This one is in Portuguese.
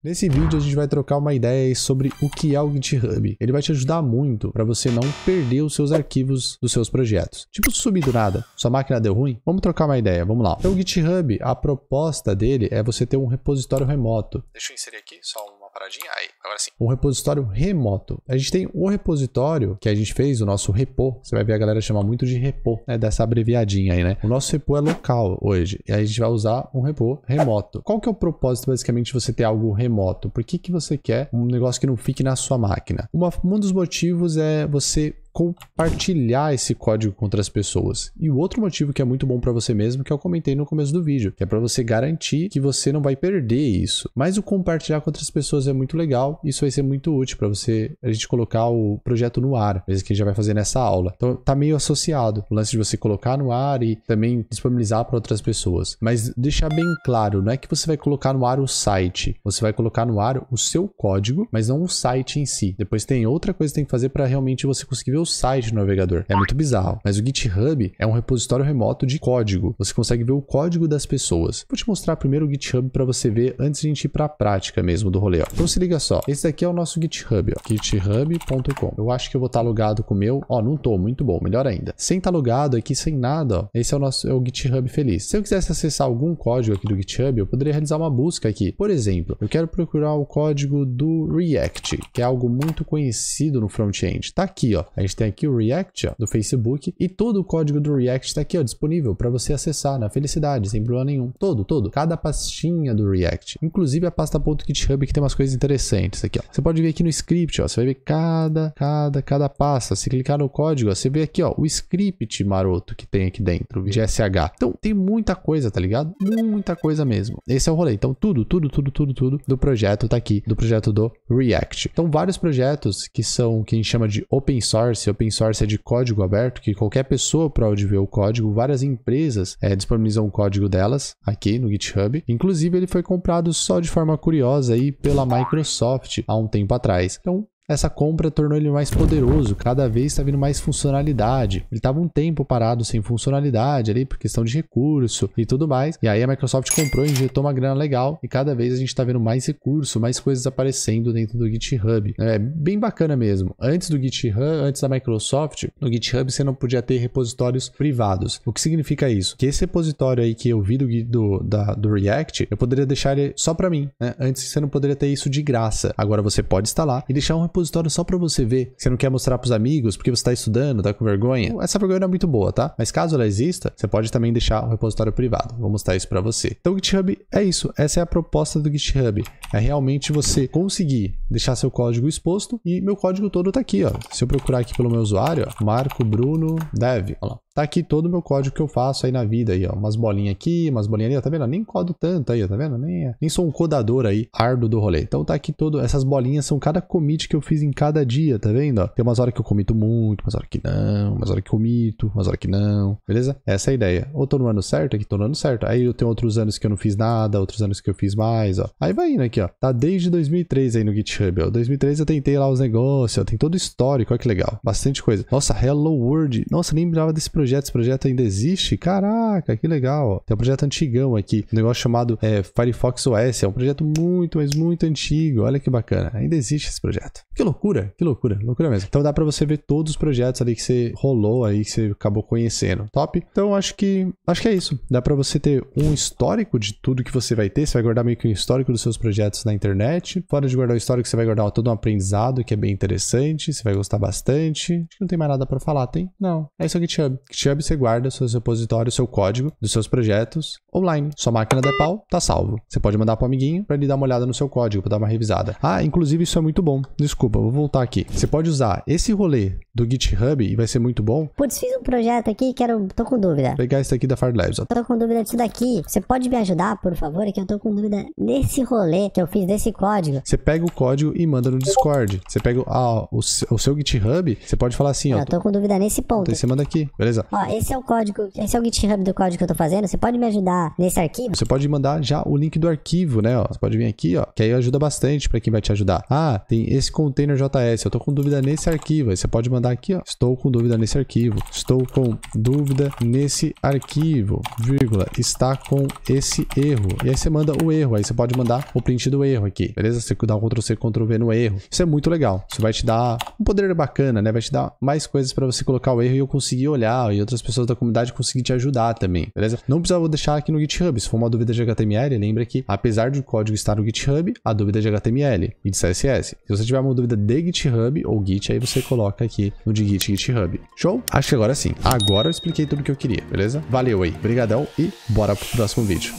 Nesse vídeo a gente vai trocar uma ideia sobre o que é o GitHub. Ele vai te ajudar muito para você não perder os seus arquivos dos seus projetos. Tipo subir do nada, sua máquina deu ruim? Vamos trocar uma ideia, vamos lá. Então o GitHub, a proposta dele é você ter um repositório remoto. Deixa eu inserir aqui só um paradinha, aí, agora sim. Um repositório remoto. A gente tem um repositório que a gente fez, o nosso repo. Você vai ver a galera chamar muito de repo, né? Dessa abreviadinha aí, né? O nosso repo é local hoje. E a gente vai usar um repo remoto. Qual que é o propósito, basicamente, de você ter algo remoto? Por que, que você quer um negócio que não fique na sua máquina? Uma, um dos motivos é você compartilhar esse código com outras pessoas. E o outro motivo que é muito bom para você mesmo, que eu comentei no começo do vídeo, que é para você garantir que você não vai perder isso. Mas o compartilhar com outras pessoas é muito legal, isso vai ser muito útil para você a gente colocar o projeto no ar, mesmo que a gente já vai fazer nessa aula. Então tá meio associado o lance de você colocar no ar e também disponibilizar para outras pessoas. Mas deixar bem claro, não é que você vai colocar no ar o site, você vai colocar no ar o seu código, mas não o site em si. Depois tem outra coisa que tem que fazer para realmente você conseguir ver o site do navegador. É muito bizarro. Mas o GitHub é um repositório remoto de código. Você consegue ver o código das pessoas. Vou te mostrar primeiro o GitHub para você ver antes de a gente ir para a prática mesmo do rolê. Ó. Então se liga só. Esse daqui é o nosso GitHub, github.com. Eu acho que eu vou estar tá logado com o meu. Ó, não tô, muito bom, melhor ainda. Sem estar tá logado aqui, sem nada, ó. Esse é o nosso é o GitHub feliz. Se eu quisesse acessar algum código aqui do GitHub, eu poderia realizar uma busca aqui. Por exemplo, eu quero procurar o código do React, que é algo muito conhecido no front-end. Tá aqui, ó. A gente tem tá aqui o React ó, do Facebook e todo o código do React está aqui ó, disponível para você acessar na felicidade, sem problema nenhum. Todo, todo. Cada pastinha do React. Inclusive a pasta .github que tem umas coisas interessantes aqui. Ó. Você pode ver aqui no script, ó, você vai ver cada, cada, cada pasta. Se clicar no código, ó, você vê aqui ó, o script maroto que tem aqui dentro de SH. Então tem muita coisa, tá ligado? Muita coisa mesmo. Esse é o rolê. Então tudo, tudo, tudo, tudo, tudo do projeto está aqui, do projeto do React. Então vários projetos que são, que a gente chama de open source, source, open source é de código aberto, que qualquer pessoa pode ver o código, várias empresas é, disponibilizam o código delas aqui no GitHub. Inclusive, ele foi comprado só de forma curiosa aí pela Microsoft há um tempo atrás. Então, essa compra tornou ele mais poderoso, cada vez está vindo mais funcionalidade. Ele estava um tempo parado sem funcionalidade ali, por questão de recurso e tudo mais. E aí a Microsoft comprou, injetou uma grana legal e cada vez a gente está vendo mais recurso, mais coisas aparecendo dentro do GitHub. É bem bacana mesmo. Antes do GitHub, antes da Microsoft, no GitHub você não podia ter repositórios privados. O que significa isso? Que esse repositório aí que eu vi do, do, da, do React, eu poderia deixar ele só para mim. Né? Antes você não poderia ter isso de graça. Agora você pode instalar e deixar um repositório repositório só para você ver. Você não quer mostrar pros amigos porque você tá estudando, tá com vergonha. Essa vergonha não é muito boa, tá? Mas caso ela exista, você pode também deixar o repositório privado. Vou mostrar isso para você. Então o GitHub é isso. Essa é a proposta do GitHub. É realmente você conseguir deixar seu código exposto. E meu código todo tá aqui, ó. Se eu procurar aqui pelo meu usuário, ó, Marco Bruno Dev, ó lá. Tá aqui todo o meu código que eu faço aí na vida aí, ó. Umas bolinhas aqui, umas bolinhas ali, ó. Tá vendo? Eu nem codo tanto aí, ó. Tá vendo? Nem, é, nem sou um codador aí, ardo do rolê. Então tá aqui todo. Essas bolinhas são cada commit que eu fiz em cada dia, tá vendo? Ó, tem umas horas que eu comito muito, umas horas que não, umas horas que comito, umas horas que não. Beleza? Essa é a ideia. Ou tô no ano certo, aqui tô no ano certo. Aí eu tenho outros anos que eu não fiz nada, outros anos que eu fiz mais, ó. Aí vai indo aqui, ó. Tá desde 2003 aí no GitHub. GitHub. Ó. eu tentei lá os negócios, ó. tem todo o histórico, olha que legal. Bastante coisa. Nossa, Hello World. Nossa, nem lembrava desse projeto. Esse projeto ainda existe? Caraca, que legal. Ó. Tem um projeto antigão aqui. Um negócio chamado é, Firefox OS. É um projeto muito, mas muito antigo. Olha que bacana. Ainda existe esse projeto. Que loucura, que loucura, loucura mesmo. Então dá para você ver todos os projetos ali que você rolou aí, que você acabou conhecendo. Top? Então acho que acho que é isso. Dá para você ter um histórico de tudo que você vai ter. Você vai guardar meio que um histórico dos seus projetos na internet. Fora de guardar o histórico, que você vai guardar todo um aprendizado que é bem interessante, você vai gostar bastante. Acho que não tem mais nada para falar, tem? Não. É isso aqui, GitHub. GitHub você guarda seus repositórios, seu código dos seus projetos online. Sua máquina der pau, tá salvo. Você pode mandar pro amiguinho para ele dar uma olhada no seu código, para dar uma revisada. Ah, inclusive isso é muito bom. Desculpa, vou voltar aqui. Você pode usar esse rolê do GitHub e vai ser muito bom. Putz, fiz um projeto aqui que eu tô com dúvida. Pegar esse aqui da Fire Labs. Tô com dúvida disso daqui. Você pode me ajudar, por favor? É que eu tô com dúvida nesse rolê que eu fiz desse código. Você pega o código e manda no Discord. Você pega ah, o, seu, o, seu GitHub, você pode falar assim, ó. Eu tô com dúvida nesse ponto. Então você manda aqui, beleza? Ó, esse é o código, esse é o GitHub do código que eu tô fazendo. Você pode me ajudar nesse arquivo. Você pode mandar já o link do arquivo, né? Ó. Você pode vir aqui, ó, que aí ajuda bastante para quem vai te ajudar. Ah, tem esse container JS, eu tô com dúvida nesse arquivo. Aí você pode mandar aqui, ó, estou com dúvida nesse arquivo. Estou com dúvida nesse arquivo, vírgula, está com esse erro. E aí você manda o erro, aí você pode mandar o print do erro aqui, beleza? Você dá um Ctrl C, Ctrl V no erro. Isso é muito legal. Isso vai te dar um poder bacana, né? Vai te dar mais coisas para você colocar o erro e eu conseguir olhar e outras pessoas da comunidade conseguir te ajudar também, beleza? Não precisa deixar aqui no GitHub. Se for uma dúvida de HTML, lembra que apesar do código estar no GitHub, a dúvida é de HTML e de CSS. Se você tiver uma dúvida de GitHub ou Git, aí você coloca aqui no de Git GitHub. Show? Acho que agora sim. Agora eu expliquei tudo o que eu queria, beleza? Valeu aí, brigadão e bora pro próximo vídeo.